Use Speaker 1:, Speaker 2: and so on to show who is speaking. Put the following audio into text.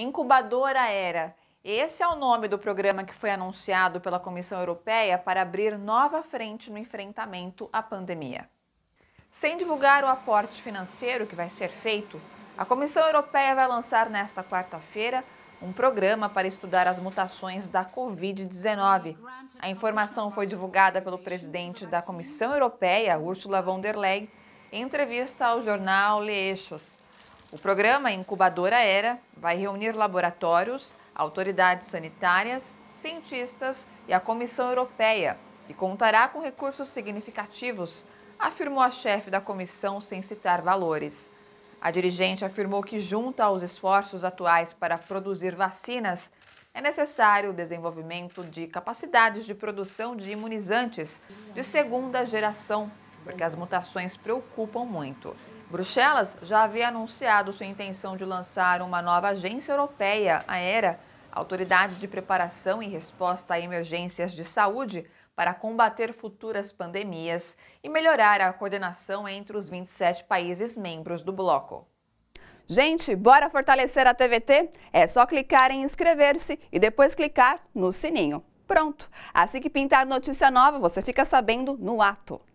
Speaker 1: Incubadora Era. Esse é o nome do programa que foi anunciado pela Comissão Europeia para abrir nova frente no enfrentamento à pandemia. Sem divulgar o aporte financeiro que vai ser feito, a Comissão Europeia vai lançar nesta quarta-feira um programa para estudar as mutações da Covid-19. A informação foi divulgada pelo presidente da Comissão Europeia, Ursula von der Leyen, em entrevista ao jornal Le o programa Incubadora Era vai reunir laboratórios, autoridades sanitárias, cientistas e a Comissão Europeia e contará com recursos significativos, afirmou a chefe da comissão sem citar valores. A dirigente afirmou que, junto aos esforços atuais para produzir vacinas, é necessário o desenvolvimento de capacidades de produção de imunizantes de segunda geração, porque as mutações preocupam muito. Bruxelas já havia anunciado sua intenção de lançar uma nova agência europeia, a ERA, Autoridade de Preparação e Resposta a Emergências de Saúde, para combater futuras pandemias e melhorar a coordenação entre os 27 países membros do bloco. Gente, bora fortalecer a TVT? É só clicar em inscrever-se e depois clicar no sininho. Pronto! Assim que pintar notícia nova, você fica sabendo no ato.